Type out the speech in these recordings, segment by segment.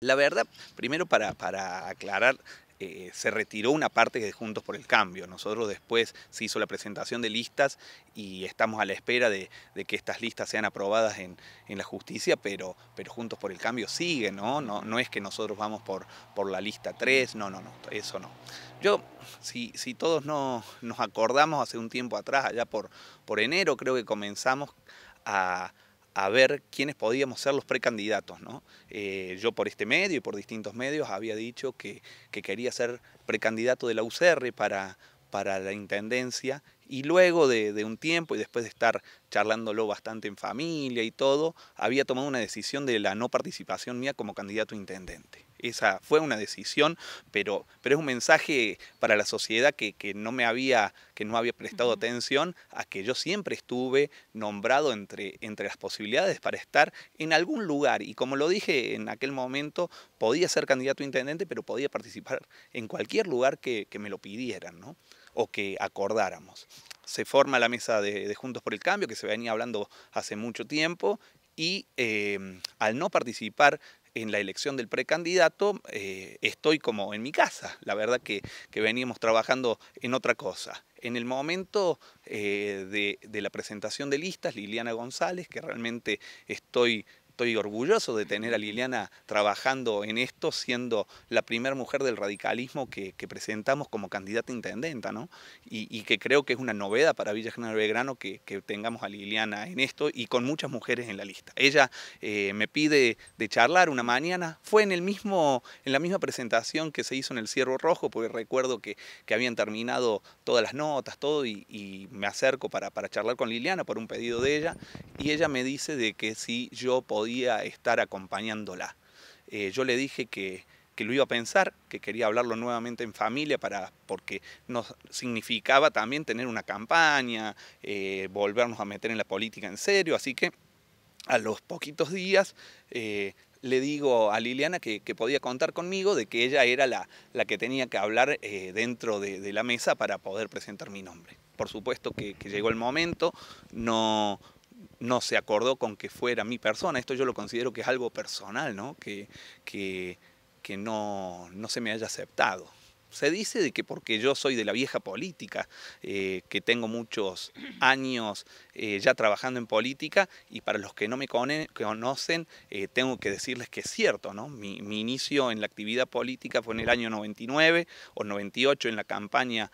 La verdad, primero para, aclarar, eh, se retiró una parte de Juntos por el Cambio. Nosotros después se hizo la presentación de listas y estamos a la espera de, que estas listas sean aprobadas en, la justicia, pero, pero Juntos por el Cambio sigue, ¿no? No, no es que nosotros vamos por, por la lista 3, no, no, no, eso no. Yo, si, si todos nos acordamos hace un tiempo atrás, allá por, por enero creo que comenzamos a a ver quiénes podíamos ser los precandidatos. ¿no? Eh, yo por este medio y por distintos medios había dicho que, quería ser precandidato de la UCR e para la Intendencia y luego de, un tiempo y después de estar charlándolo bastante en familia y todo, había tomado una decisión de la no participación mía como candidato a intendente. Esa fue una decisión, pero, pero es un mensaje para la sociedad que, no me había, que no había prestado atención a que yo siempre estuve nombrado entre, entre las posibilidades para estar en algún lugar. Y como lo dije en aquel momento, podía ser candidato a intendente, pero podía participar en cualquier lugar que, que me lo pidieran. ¿no? o que acordáramos. Se forma la mesa de, Juntos por el Cambio, que se venía hablando hace mucho tiempo, y em, al no participar en la elección del precandidato, eh, estoy como en mi casa. La verdad que, que, veníamos trabajando en otra cosa. En el momento eh, de, de, la presentación de listas, Liliana González, que realmente estoy estoy orgulloso de tener a Liliana trabajando en esto, siendo la primera mujer del radicalismo que, presentamos como candidata intendenta, ¿no? Y, que creo que es una novedad para Villa General Belgrano que, tengamos a Liliana en esto y con muchas mujeres en la lista. Ella eh, me pide de charlar una mañana, fue en, el mismo, en la misma presentación que se hizo en el Cierro Rojo, porque recuerdo que, que habían terminado todas las notas, todo, y, me acerco para, para charlar con Liliana por un pedido de ella, y ella me dice de que si yo podía podía estar acompañándola. Eh, yo le dije que, lo iba a pensar, que quería hablarlo nuevamente en familia para, porque nos significaba también tener una campaña, eh, volvernos a meter en la política en serio, así que a los poquitos días eh, le digo a Liliana que, podía contar conmigo, de que ella era la, la que tenía que hablar dentro de, la mesa para poder presentar mi nombre. Por supuesto que llegó el momento, no, no se acordó con que fuera mi persona. Esto yo lo considero que es algo personal, ¿no? Que, que, que no, no se me haya aceptado. Se dice de que porque yo soy de la vieja política, eh, que tengo muchos años eh, ya trabajando en política, y para los que no me conocen, eh, tengo que decirles que es cierto, ¿no? Mi, inicio en la actividad política fue en el año 99 o 98 en la campaña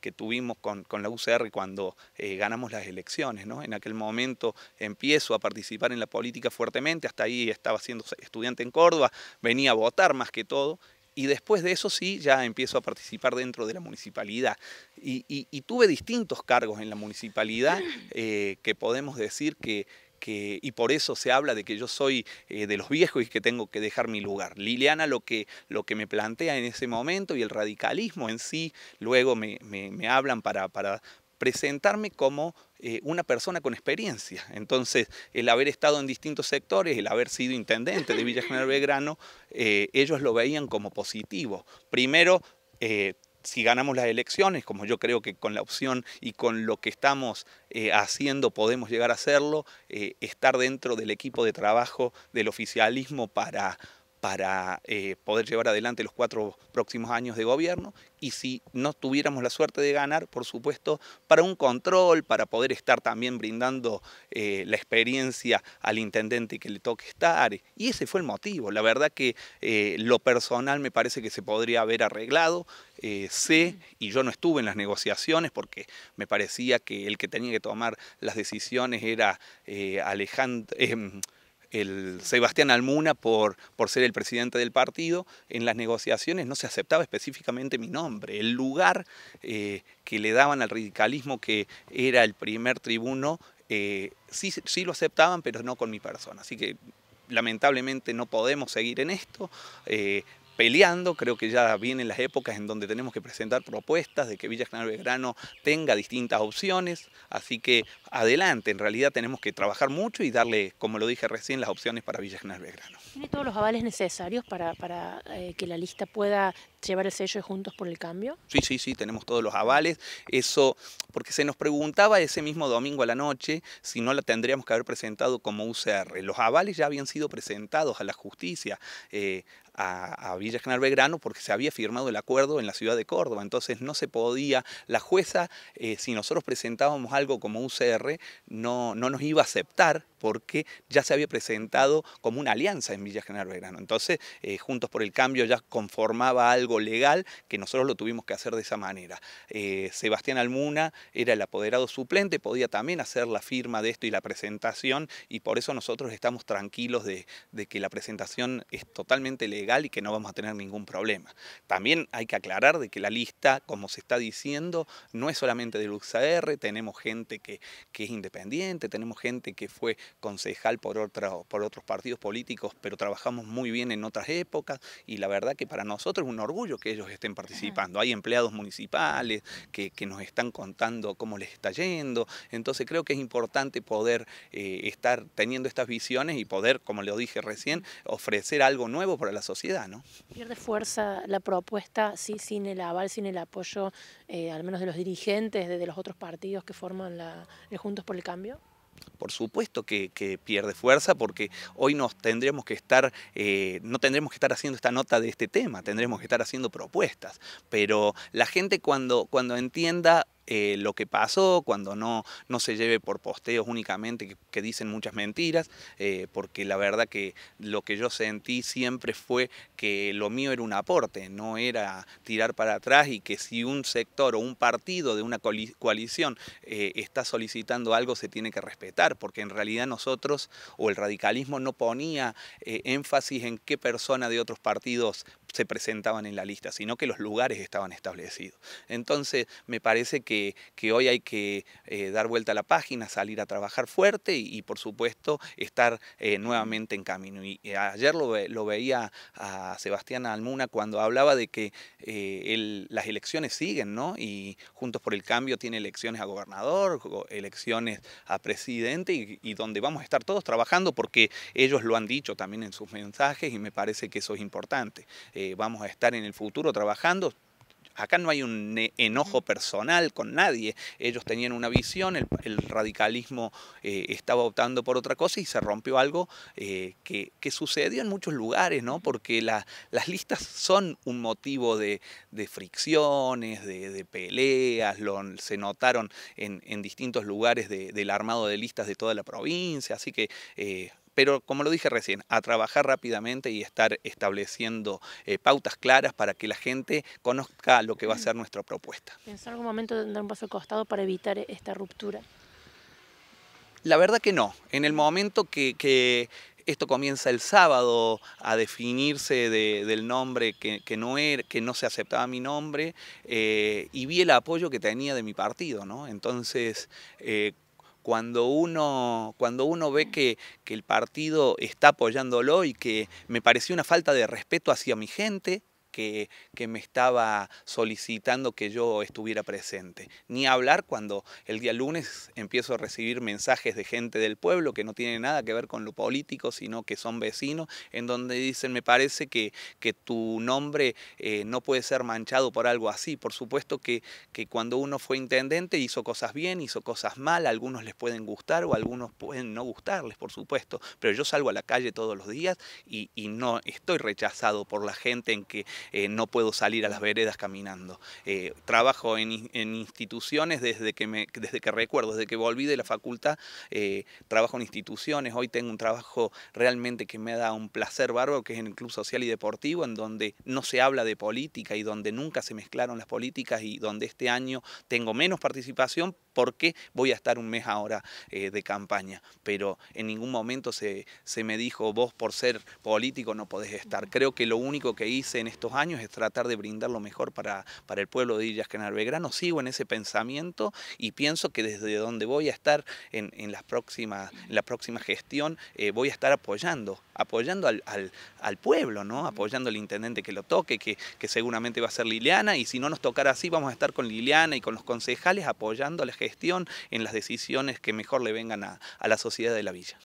que tuvimos con, con, la UCR cuando ganamos las elecciones, ¿no? En aquel momento empiezo a participar en la política fuertemente, hasta ahí estaba siendo estudiante en Córdoba, venía a votar más que todo, y después de eso sí, ya empiezo a participar dentro de la municipalidad. Y, tuve distintos cargos en la municipalidad eh, que podemos decir que, que, y por eso se habla de que yo soy eh, de los viejos y que tengo que dejar mi lugar. Liliana lo que, lo que me plantea en ese momento y el radicalismo en sí, luego me, me, me hablan para, para, presentarme como eh, una persona con experiencia. Entonces, el haber estado en distintos sectores, el haber sido intendente de Villa General Belgrano, eh, ellos lo veían como positivo. Primero, eh, si ganamos las elecciones, como yo creo que con la opción y con lo que estamos haciendo podemos llegar a hacerlo, estar dentro del equipo de trabajo del oficialismo para para eh, poder llevar adelante los cuatro próximos años de gobierno y si no tuviéramos la suerte de ganar, por supuesto, para un control, para poder estar también brindando eh, la experiencia al intendente que le toque estar. Y ese fue el motivo. La verdad que eh, lo personal me parece que se podría haber arreglado. sé, y yo no estuve en las negociaciones porque me parecía que el que tenía que tomar las decisiones era Alejandro em, el Sebastián Almuna por, por ser el presidente del partido, en las negociaciones no se aceptaba específicamente mi nombre. El lugar eh, que le daban al radicalismo que era el primer tribuno, eh, sí, sí lo aceptaban, pero no con mi persona. Así que lamentablemente no podemos seguir en esto. Eh, peleando, creo que ya vienen las épocas en donde tenemos que presentar propuestas de que Villa General Belgrano tenga distintas opciones, así que adelante. En realidad tenemos que trabajar mucho y darle, como lo dije recién, las opciones para Villa General Belgrano. ¿Tiene todos los avales necesarios para, eh, que la lista pueda llevar el sello de Juntos por el Cambio? Sí, sí, sí, tenemos todos los avales. Eso, porque se nos preguntaba ese mismo domingo a la noche si no la tendríamos que haber presentado como UCR. Los avales ya habían sido presentados a la justicia, eh, a, a, Villa General Belgrano, porque se había firmado el acuerdo en la ciudad de Córdoba. Entonces no se podía, la jueza, eh, si nosotros presentábamos algo como UCR, no, no nos iba a aceptar porque ya se había presentado como una alianza en Villa General Belgrano. Entonces, eh, Juntos por el Cambio ya conformaba algo legal que nosotros lo tuvimos que hacer de esa manera. Eh, Sebastián Almuna era el apoderado suplente, podía también hacer la firma de esto y la presentación y por eso nosotros estamos tranquilos de, que la presentación es totalmente legal y que no vamos a tener ningún problema. También hay que aclarar de que la lista, como se está diciendo, no es solamente del R, tenemos gente que es independiente, tenemos gente que fue concejal por, por otros partidos políticos, pero trabajamos muy bien en otras épocas y la verdad que para nosotros es un orgullo que ellos estén participando. Hay empleados municipales que, nos están contando cómo les está yendo, entonces creo que es importante poder eh, estar teniendo estas visiones y poder, como lo dije recién, ofrecer algo nuevo para la sociedad. ¿no? Pierde fuerza la propuesta, sin el aval, sin el apoyo, eh, al menos de los dirigentes, de, los otros partidos que forman la, Juntos por el Cambio por supuesto que, pierde fuerza porque hoy nos tendremos que estar, eh, no tendremos que estar haciendo esta nota de este tema, tendremos que estar haciendo propuestas. Pero la gente cuando, cuando entienda eh, lo que pasó, cuando no, no se lleve por posteos únicamente que, dicen muchas mentiras, eh, porque la verdad que lo que yo sentí siempre fue que lo mío era un aporte, no era tirar para atrás y que si un sector o un partido de una coalición eh, está solicitando algo se tiene que respetar, porque en realidad nosotros o el radicalismo no ponía énfasis en qué persona de otros partidos se presentaban en la lista, sino que los lugares estaban establecidos. Entonces, me parece que, hoy hay que eh, dar vuelta a la página, salir a trabajar fuerte y, por supuesto, estar eh, nuevamente en camino. Y eh, ayer lo, veía a Sebastián Almuna cuando hablaba de que las elecciones siguen, ¿no? Y Juntos por el Cambio tiene elecciones a gobernador, elecciones a presidente y donde vamos a estar todos trabajando porque ellos lo han dicho también en sus mensajes y me parece que eso es importante. Eh, vamos a estar en el futuro trabajando, acá no hay un enojo personal con nadie. Ellos tenían una visión, el, radicalismo eh, estaba optando por otra cosa y se rompió algo eh, que, sucedió en muchos lugares, ¿no? Porque las listas son un motivo de, fricciones, de, peleas, se notaron en, en distintos lugares del armado de listas de toda la provincia, así que... Pero como lo dije recién, a trabajar rápidamente y estar estableciendo eh, pautas claras para que la gente conozca lo que va a ser nuestra propuesta. Pensar en algún momento de dar un paso al costado para evitar eh, esta ruptura? La verdad que no. En el momento que, esto comienza el sábado a definirse del nombre que, no era, que no se aceptaba mi nombre eh, y vi el apoyo que tenía de mi partido, ¿no? Entonces, cuando uno, cuando uno ve que, que el partido está apoyándolo y que me pareció una falta de respeto hacia mi gente, que, me estaba solicitando que yo estuviera presente. Ni hablar cuando el día lunes empiezo a recibir mensajes de gente del pueblo que no tiene nada que ver con lo político, sino que son vecinos, en donde dicen, me parece que, que tu nombre eh, no puede ser manchado por algo así. Por supuesto que, que cuando uno fue intendente hizo cosas bien, hizo cosas mal, algunos les pueden gustar o algunos pueden no gustarles, por supuesto, pero yo salgo a la calle todos los días y, y no estoy rechazado por la gente en que, eh, no puedo salir a las veredas caminando. Eh, trabajo en, instituciones desde que, me, desde que recuerdo, desde que volví de la facultad, eh, trabajo en instituciones, hoy tengo un trabajo realmente que me da un placer bárbaro, que es en el Club Social y Deportivo, en donde no se habla de política y donde nunca se mezclaron las políticas y donde este año tengo menos participación, ¿Por qué voy a estar un mes ahora eh, de campaña. Pero en ningún momento se, se me dijo, vos por ser político no podés estar. Creo que lo único que hice en estos años es tratar de brindar lo mejor para, para el pueblo de Illas Canar Belgrano. Sigo en ese pensamiento y pienso que desde donde voy a estar en, las próximas, en la próxima gestión eh, voy a estar apoyando, apoyando al, pueblo, ¿no? apoyando al intendente que lo toque, que, seguramente va a ser Liliana, y si no nos tocará así, vamos a estar con Liliana y con los concejales apoyando a la gestión gestión en las decisiones que mejor le vengan a, a la sociedad de la villa.